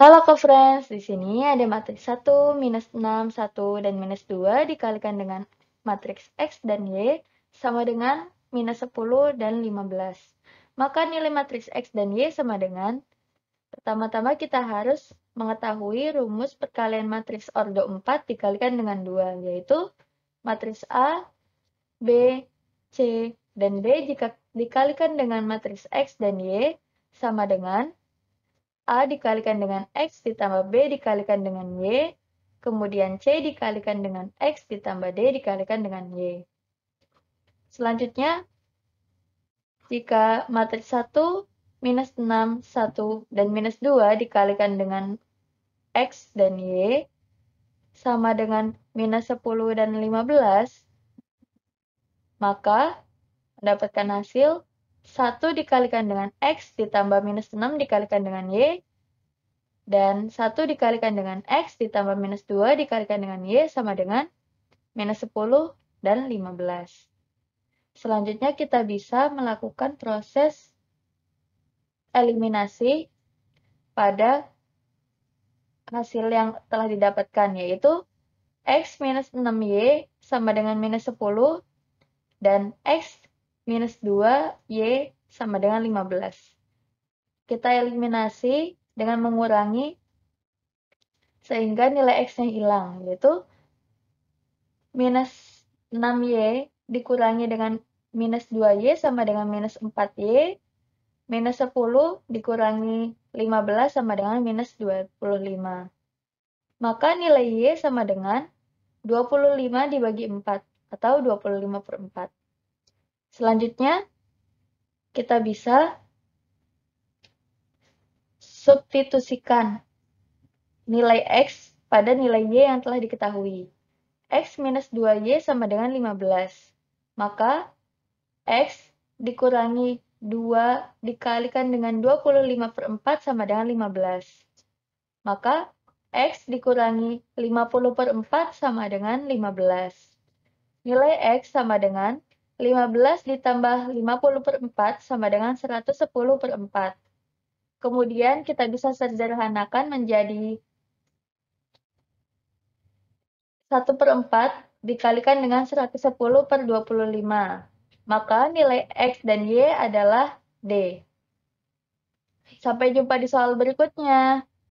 Halo ke friends, di sini ada matriks 1, minus 6, 1, dan minus 2 dikalikan dengan matriks X dan Y sama dengan minus 10 dan 15. Maka nilai matriks X dan Y sama dengan Pertama-tama kita harus mengetahui rumus perkalian matriks ordo 4 dikalikan dengan 2, yaitu matriks A, B, C, dan D jika dikalikan dengan matriks X dan Y sama dengan A dikalikan dengan X ditambah B dikalikan dengan Y, kemudian C dikalikan dengan X ditambah D dikalikan dengan Y. Selanjutnya, jika matriks 1 minus 6, 1, dan minus 2 dikalikan dengan X dan Y, sama dengan minus 10 dan 15, maka mendapatkan hasil 1 dikalikan dengan X ditambah minus 6 dikalikan dengan Y. Dan 1 dikalikan dengan X ditambah minus 2 dikalikan dengan Y sama dengan minus 10 dan 15. Selanjutnya kita bisa melakukan proses eliminasi pada hasil yang telah didapatkan, yaitu X minus 6Y sama dengan minus 10, dan X minus 2Y sama dengan 15. Kita eliminasi dengan mengurangi sehingga nilai X-nya hilang, yaitu minus 6Y dikurangi dengan minus 2Y sama dengan minus 4Y, minus 10 dikurangi 15 sama dengan minus 25. Maka nilai Y sama dengan 25 dibagi 4 atau 25 per 4. Selanjutnya, kita bisa substitusikan nilai X pada nilai Y yang telah diketahui. X minus 2Y sama dengan 15. Maka, X dikurangi 2 dikalikan dengan 25 per 4 sama dengan 15. Maka, X dikurangi 50 per 4 sama dengan 15. Nilai X sama dengan 15 ditambah 50 per 4 sama dengan 110 per 4. Kemudian kita bisa sederhanakan menjadi 1 per 4 dikalikan dengan 110 per 25. Maka nilai X dan Y adalah D. Sampai jumpa di soal berikutnya.